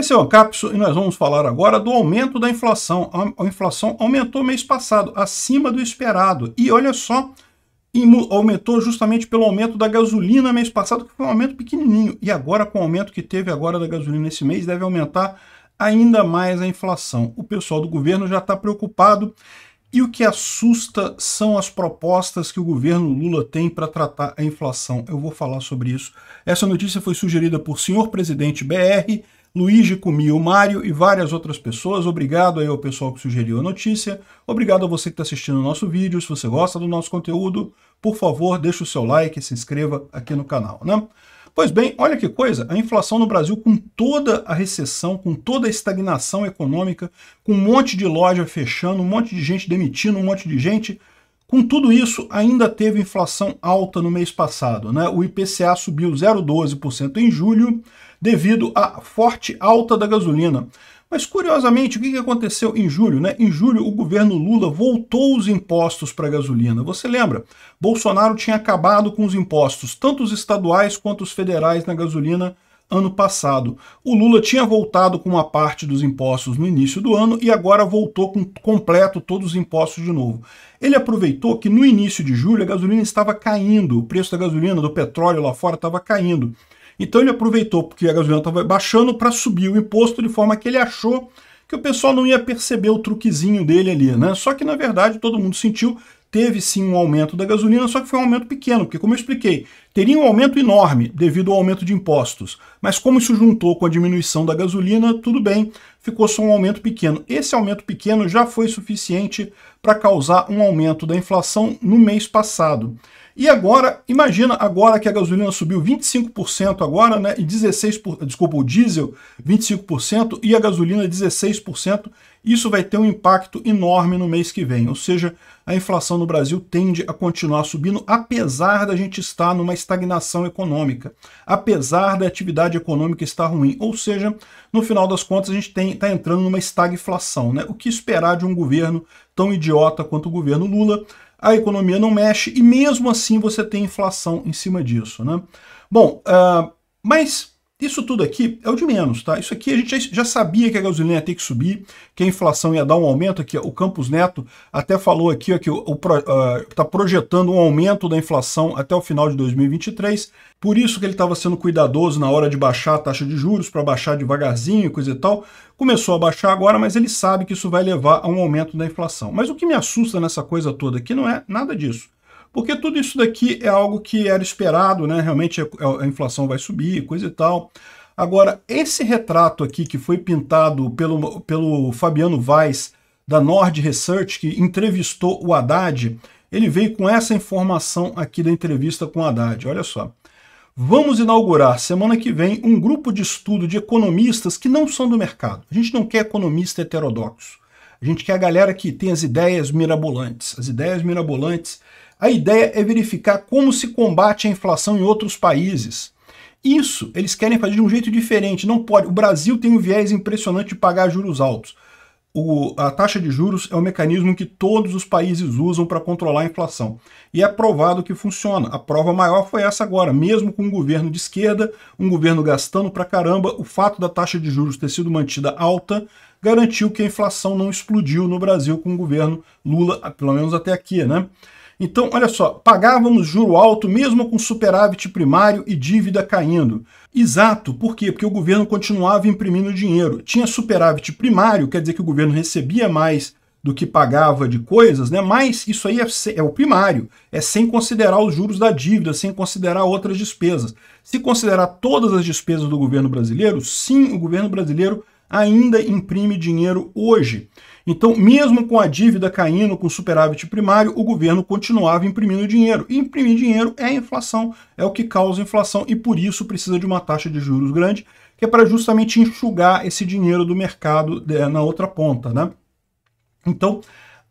Esse é o Capso e nós vamos falar agora do aumento da inflação. A inflação aumentou mês passado, acima do esperado. E olha só, aumentou justamente pelo aumento da gasolina mês passado, que foi um aumento pequenininho. E agora, com o aumento que teve agora da gasolina esse mês, deve aumentar ainda mais a inflação. O pessoal do governo já está preocupado. E o que assusta são as propostas que o governo Lula tem para tratar a inflação. Eu vou falar sobre isso. Essa notícia foi sugerida por senhor presidente BR Luigi o Mário e várias outras pessoas. Obrigado aí ao pessoal que sugeriu a notícia. Obrigado a você que está assistindo o nosso vídeo. Se você gosta do nosso conteúdo, por favor, deixe o seu like e se inscreva aqui no canal, né? Pois bem, olha que coisa, a inflação no Brasil com toda a recessão, com toda a estagnação econômica, com um monte de loja fechando, um monte de gente demitindo, um monte de gente com tudo isso, ainda teve inflação alta no mês passado. Né? O IPCA subiu 0,12% em julho, devido à forte alta da gasolina. Mas curiosamente, o que aconteceu em julho? Né? Em julho, o governo Lula voltou os impostos para a gasolina. Você lembra? Bolsonaro tinha acabado com os impostos, tanto os estaduais quanto os federais, na gasolina ano passado. O Lula tinha voltado com uma parte dos impostos no início do ano e agora voltou com completo todos os impostos de novo. Ele aproveitou que no início de julho a gasolina estava caindo, o preço da gasolina, do petróleo lá fora estava caindo. Então ele aproveitou porque a gasolina estava baixando para subir o imposto de forma que ele achou que o pessoal não ia perceber o truquezinho dele ali, né? Só que na verdade todo mundo sentiu, teve sim um aumento da gasolina, só que foi um aumento pequeno, porque como eu expliquei, teria um aumento enorme devido ao aumento de impostos, mas como isso juntou com a diminuição da gasolina, tudo bem, ficou só um aumento pequeno. Esse aumento pequeno já foi suficiente para causar um aumento da inflação no mês passado. E agora, imagina agora que a gasolina subiu 25% agora, né, e 16, por, desculpa, o diesel 25% e a gasolina 16%, isso vai ter um impacto enorme no mês que vem. Ou seja, a inflação no Brasil tende a continuar subindo apesar da gente estar numa estagnação econômica, apesar da atividade econômica estar ruim. Ou seja, no final das contas, a gente está entrando numa estagflação. Né? O que esperar de um governo tão idiota quanto o governo Lula? A economia não mexe e mesmo assim você tem inflação em cima disso. Né? Bom, uh, mas isso tudo aqui é o de menos, tá? Isso aqui a gente já sabia que a gasolina ia ter que subir, que a inflação ia dar um aumento aqui. O Campos Neto até falou aqui ó, que está ah, uh, projetando um aumento da inflação até o final de 2023. Por isso que ele estava sendo cuidadoso na hora de baixar a taxa de juros, para baixar devagarzinho e coisa e tal. Começou a baixar agora, mas ele sabe que isso vai levar a um aumento da inflação. Mas o que me assusta nessa coisa toda aqui não é nada disso. Porque tudo isso daqui é algo que era esperado, né? Realmente a, inflação vai subir, coisa e tal. Agora, esse retrato aqui que foi pintado pelo, pelo Fabiano Vaz, da Nord Research, que entrevistou o Haddad, ele veio com essa informação aqui da entrevista com o Haddad. Olha só. Vamos inaugurar semana que vem um grupo de estudo de economistas que não são do mercado. A gente não quer economista heterodoxo. A gente quer a galera que tem as ideias mirabolantes. As ideias mirabolantes. A ideia é verificar como se combate a inflação em outros países. Isso eles querem fazer de um jeito diferente. Não pode. O Brasil tem um viés impressionante de pagar juros altos o, a taxa de juros é um mecanismo que todos os países usam para controlar a inflação. E é provado que funciona. A prova maior foi essa agora, mesmo com um governo de esquerda, um governo gastando pra caramba, o fato da taxa de juros ter sido mantida alta garantiu que a inflação não explodiu no Brasil com o governo Lula, pelo menos até aqui, né? Então, olha só, pagávamos juro alto mesmo com superávit primário e dívida caindo. Exato, por quê? Porque o governo continuava imprimindo dinheiro. Tinha superávit primário, quer dizer que o governo recebia mais do que pagava de coisas, né? mas isso aí é, é, o primário, é sem considerar os juros da dívida, sem considerar outras despesas. Se considerar todas as despesas do governo brasileiro, sim, o governo brasileiro ainda imprime dinheiro hoje. Então, mesmo com a dívida caindo, com superávit primário, o governo continuava imprimindo dinheiro. E imprimir dinheiro é inflação, é o que causa inflação e por isso precisa de uma taxa de juros grande, que é para justamente enxugar esse dinheiro do mercado eh, na outra ponta, né? Então,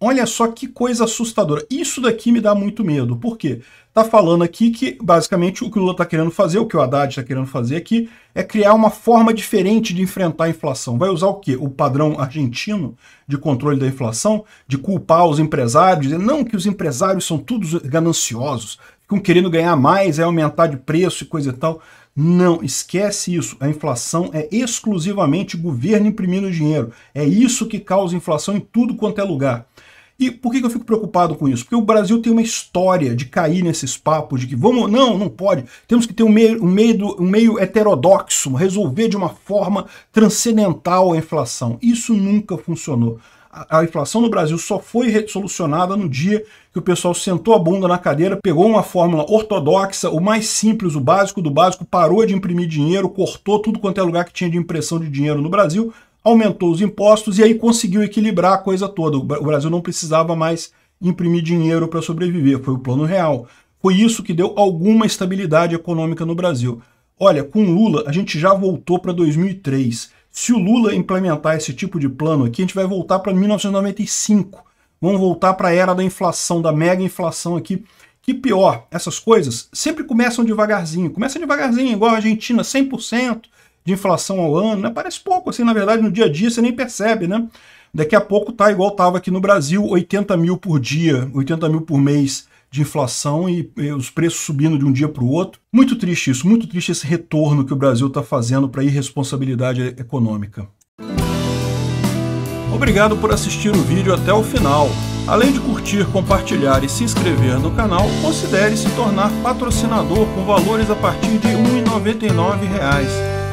Olha só que coisa assustadora. Isso daqui me dá muito medo. Por quê? Tá falando aqui que, basicamente, o que o Lula está querendo fazer, o que o Haddad está querendo fazer aqui, é criar uma forma diferente de enfrentar a inflação. Vai usar o quê? O padrão argentino de controle da inflação, de culpar os empresários, dizer não que os empresários são todos gananciosos, ficam querendo ganhar mais, é aumentar de preço e coisa e tal. Não, esquece isso. A inflação é exclusivamente governo imprimindo dinheiro. É isso que causa inflação em tudo quanto é lugar. E por que eu fico preocupado com isso? Porque o Brasil tem uma história de cair nesses papos de que vamos, não, não pode, temos que ter um meio, um meio, um meio heterodoxo, resolver de uma forma transcendental a inflação. Isso nunca funcionou a inflação no Brasil só foi solucionada no dia que o pessoal sentou a bunda na cadeira, pegou uma fórmula ortodoxa, o mais simples, o básico do básico, parou de imprimir dinheiro, cortou tudo quanto é lugar que tinha de impressão de dinheiro no Brasil, aumentou os impostos e aí conseguiu equilibrar a coisa toda. O Brasil não precisava mais imprimir dinheiro para sobreviver, foi o plano real. Foi isso que deu alguma estabilidade econômica no Brasil. Olha, com Lula a gente já voltou para 2003. Se o Lula implementar esse tipo de plano aqui, a gente vai voltar para 1995. Vamos voltar para a era da inflação, da mega inflação aqui. Que pior, essas coisas sempre começam devagarzinho. Começa devagarzinho, igual a Argentina, 100% de inflação ao ano, né? Parece pouco, assim, na verdade, no dia a dia você nem percebe, né? Daqui a pouco tá igual tava aqui no Brasil, 80 mil por dia, 80 mil por mês de inflação e, e os preços subindo de um dia para o outro. Muito triste isso, muito triste esse retorno que o Brasil está fazendo para irresponsabilidade econômica. Obrigado por assistir o vídeo até o final. Além de curtir, compartilhar e se inscrever no canal, considere se tornar patrocinador com valores a partir de R$ 1,99